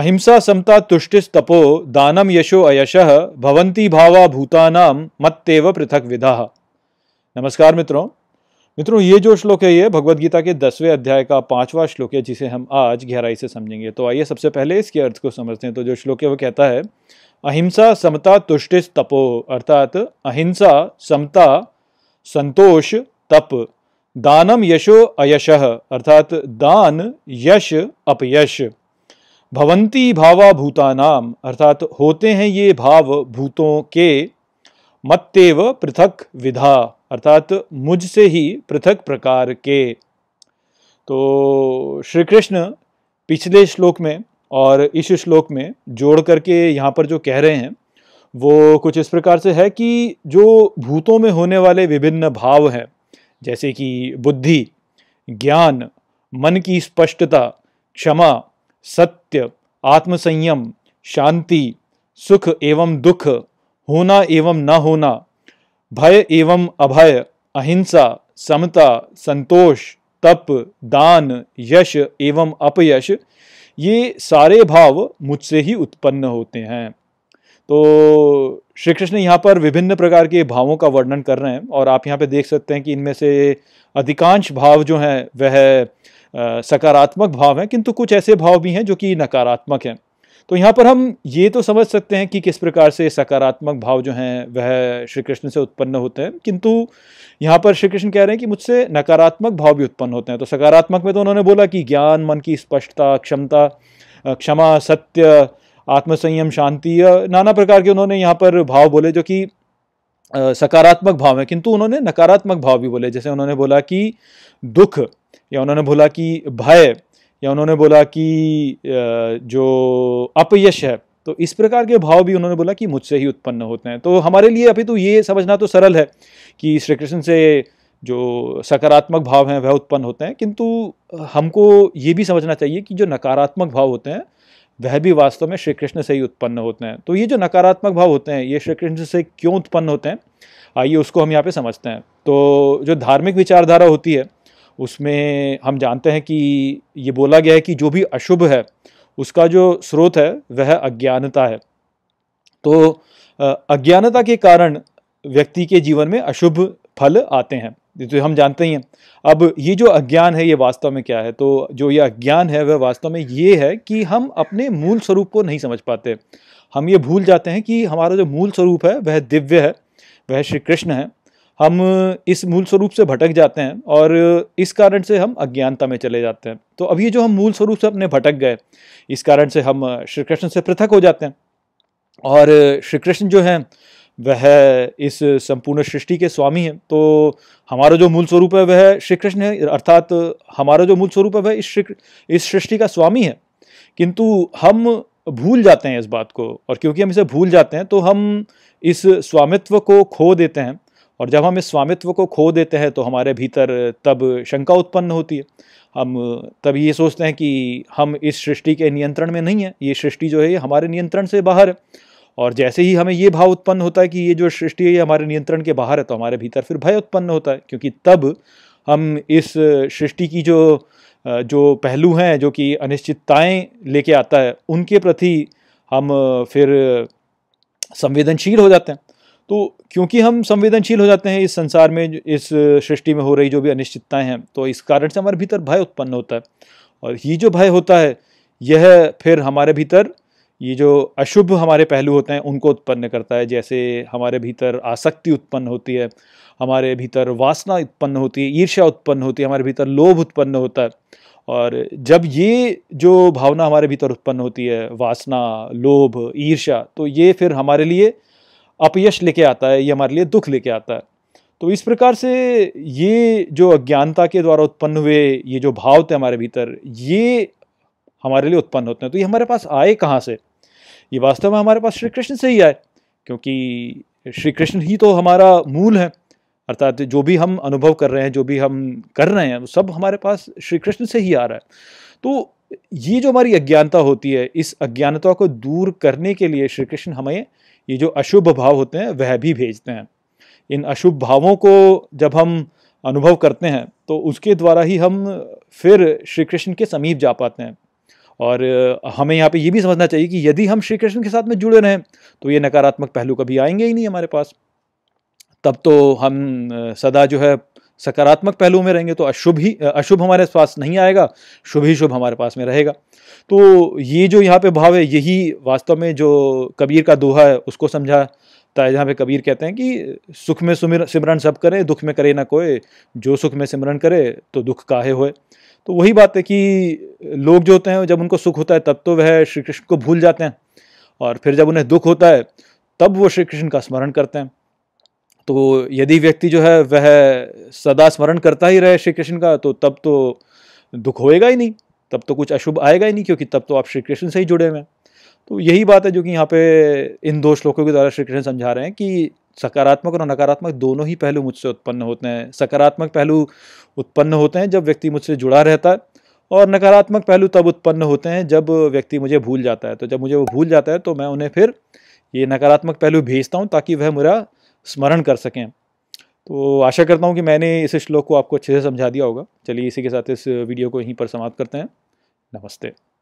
अहिंसा समता तुष्टिस्तपो तपो दानम यशो अयश भवंती भावा भूताना मत्तेव पृथक विधा नमस्कार मित्रों मित्रों ये जो श्लोक है ये भगवदगीता के दसवें अध्याय का पांचवा श्लोक है जिसे हम आज गहराई से समझेंगे तो आइए सबसे पहले इसके अर्थ को समझते हैं तो जो श्लोक है वो कहता है अहिंसा समता तुष्टिस्तपो तपो अर्थात अहिंसा समता संतोष तप दानम यशो अयश अर्थात दान यश अपयश भवंती भावा भूतानाम अर्थात होते हैं ये भाव भूतों के मत्तेव पृथक विधा अर्थात मुझसे ही पृथक प्रकार के तो श्री कृष्ण पिछले श्लोक में और इस श्लोक में जोड़ करके यहाँ पर जो कह रहे हैं वो कुछ इस प्रकार से है कि जो भूतों में होने वाले विभिन्न भाव हैं जैसे कि बुद्धि ज्ञान मन की स्पष्टता क्षमा सत्य आत्मसंयम शांति सुख एवं दुख होना एवं न होना भय एवं अभय अहिंसा समता संतोष तप दान यश एवं अपयश ये सारे भाव मुझसे ही उत्पन्न होते हैं तो श्री कृष्ण यहाँ पर विभिन्न प्रकार के भावों का वर्णन कर रहे हैं और आप यहाँ पे देख सकते हैं कि इनमें से अधिकांश भाव जो हैं वह सकारात्मक भाव हैं किंतु कुछ ऐसे भाव भी हैं जो कि नकारात्मक हैं तो यहाँ पर हम ये तो समझ सकते हैं कि किस प्रकार से सकारात्मक भाव जो हैं वह श्री कृष्ण से उत्पन्न होते हैं किंतु यहाँ पर श्री कृष्ण कह रहे हैं कि मुझसे नकारात्मक भाव भी उत्पन्न होते हैं तो सकारात्मक में तो उन्होंने बोला कि ज्ञान मन की स्पष्टता क्षमता क्षमा सत्य आत्मसंयम शांति नाना प्रकार के उन्होंने यहाँ पर भाव बोले जो कि सकारात्मक भाव हैं किंतु उन्होंने नकारात्मक भाव भी बोले जैसे उन्होंने बोला कि दुख या उन्होंने बोला कि भय या उन्होंने बोला कि जो अपयश है तो इस प्रकार के भाव भी उन्होंने बोला कि मुझसे ही उत्पन्न होते हैं तो हमारे लिए अभी तो ये समझना तो सरल है कि श्री कृष्ण से जो सकारात्मक भाव हैं वह उत्पन्न होते हैं किंतु हमको ये भी समझना चाहिए कि जो नकारात्मक भाव होते हैं वह भी वास्तव में श्री कृष्ण से ही उत्पन्न होते हैं तो ये जो नकारात्मक भाव होते हैं ये श्री कृष्ण से क्यों उत्पन्न होते हैं आइए उसको हम यहाँ पे समझते हैं तो जो धार्मिक विचारधारा होती है उसमें हम जानते हैं कि ये बोला गया है कि जो भी अशुभ है उसका जो स्रोत है वह अज्ञानता है तो अज्ञानता के कारण व्यक्ति के जीवन में अशुभ फल आते हैं जो हम जानते ही हैं अब ये जो अज्ञान है ये वास्तव में क्या है तो जो ये अज्ञान है वह वास्तव में ये है कि हम अपने मूल स्वरूप को नहीं समझ पाते हम ये भूल जाते हैं कि हमारा जो मूल स्वरूप है वह दिव्य है वह श्री कृष्ण है हम इस मूल स्वरूप से भटक जाते हैं और इस कारण से हम अज्ञानता में चले जाते हैं तो अब ये जो हम मूल स्वरूप से अपने भटक गए इस कारण से हम श्री कृष्ण से पृथक हो जाते हैं और श्री कृष्ण जो हैं वह इस संपूर्ण सृष्टि के स्वामी हैं तो हमारा जो मूल स्वरूप है वह श्री कृष्ण है अर्थात हमारा जो मूल स्वरूप है वह इस इस सृष्टि का स्वामी है किंतु हम भूल जाते हैं इस बात को और क्योंकि हम इसे भूल जाते हैं तो हम इस स्वामित्व को खो देते हैं और जब हम इस स्वामित्व को खो देते हैं तो हमारे भीतर तब शंका उत्पन्न होती है हम तब ये सोचते हैं कि हम इस सृष्टि के नियंत्रण में नहीं है ये सृष्टि जो है ये हमारे नियंत्रण से बाहर है और जैसे ही हमें ये भाव उत्पन्न होता है कि ये जो सृष्टि है ये हमारे नियंत्रण के बाहर है तो हमारे भीतर फिर भय उत्पन्न होता है क्योंकि तब हम इस सृष्टि की जो जो पहलू हैं जो कि अनिश्चितताएं लेके आता है उनके प्रति हम फिर संवेदनशील हो जाते हैं तो क्योंकि हम संवेदनशील हो जाते हैं इस संसार में इस सृष्टि में हो रही जो भी अनिश्चितताएं हैं तो इस कारण से हमारे भीतर भय उत्पन्न होता है और ये जो भय होता है यह फिर हमारे भीतर ये जो अशुभ हमारे पहलू होते हैं उनको उत्पन्न करता है जैसे हमारे भीतर आसक्ति उत्पन्न होती है हमारे भीतर वासना उत्पन्न होती है ईर्ष्या उत्पन्न होती है हमारे भीतर लोभ उत्पन्न होता है और जब ये जो भावना हमारे भीतर उत्पन्न होती है वासना लोभ ईर्ष्या तो ये फिर हमारे लिए अपयश लेके आता है ये हमारे लिए दुख लेके आता है तो इस प्रकार से ये जो अज्ञानता के द्वारा उत्पन्न हुए ये जो भाव थे हमारे भीतर ये हमारे लिए उत्पन्न होते हैं तो ये हमारे पास आए कहाँ से ये वास्तव में हमारे पास श्री कृष्ण से ही आए क्योंकि श्री कृष्ण ही तो हमारा मूल है अर्थात जो भी हम अनुभव कर रहे हैं जो भी हम कर रहे हैं वो सब हमारे पास श्री कृष्ण से ही आ रहा है तो ये जो हमारी अज्ञानता होती है इस अज्ञानता को दूर करने के लिए श्री कृष्ण हमें ये जो अशुभ भाव होते हैं वह भी भेजते हैं इन अशुभ भावों को जब हम अनुभव करते हैं तो उसके द्वारा ही हम फिर श्री कृष्ण के समीप जा पाते हैं और हमें यहाँ पे ये भी समझना चाहिए कि यदि हम श्री कृष्ण के साथ में जुड़े रहें तो ये नकारात्मक पहलू कभी आएंगे ही नहीं हमारे पास तब तो हम सदा जो है सकारात्मक पहलू में रहेंगे तो अशुभ ही अशुभ हमारे पास नहीं आएगा शुभ ही शुभ हमारे पास में रहेगा तो ये जो यहाँ पे भाव है यही वास्तव में जो कबीर का दोहा है उसको समझा तो जहाँ पे कबीर कहते हैं कि सुख में सिमरन सब करे दुख में करे ना कोई जो सुख में सिमरन करे तो दुख काहे होए तो वही बात है कि लोग जो होते हैं जब उनको सुख होता है तब तो वह श्री कृष्ण को भूल जाते हैं और फिर जब उन्हें दुख होता है तब वो श्री कृष्ण का स्मरण करते हैं तो यदि व्यक्ति जो है वह सदा स्मरण करता ही रहे श्री कृष्ण का तो तब तो दुख होएगा ही नहीं तब तो कुछ अशुभ आएगा ही नहीं क्योंकि तब तो आप श्री कृष्ण से ही जुड़े हुए हैं तो यही बात है जो कि यहाँ पे इन दो श्लोकों के द्वारा श्री कृष्ण समझा रहे हैं कि सकारात्मक और नकारात्मक दोनों ही पहलू मुझसे उत्पन्न होते हैं सकारात्मक पहलू उत्पन्न होते हैं जब व्यक्ति मुझसे जुड़ा रहता है और नकारात्मक पहलू तब उत्पन्न होते हैं जब व्यक्ति मुझे भूल जाता है तो जब मुझे वो भूल जाता है तो मैं उन्हें फिर ये नकारात्मक पहलू भेजता हूँ ताकि वह मेरा स्मरण कर सकें तो आशा करता हूँ कि मैंने इस श्लोक को आपको अच्छे से समझा दिया होगा चलिए इसी के साथ इस वीडियो को यहीं पर समाप्त करते हैं नमस्ते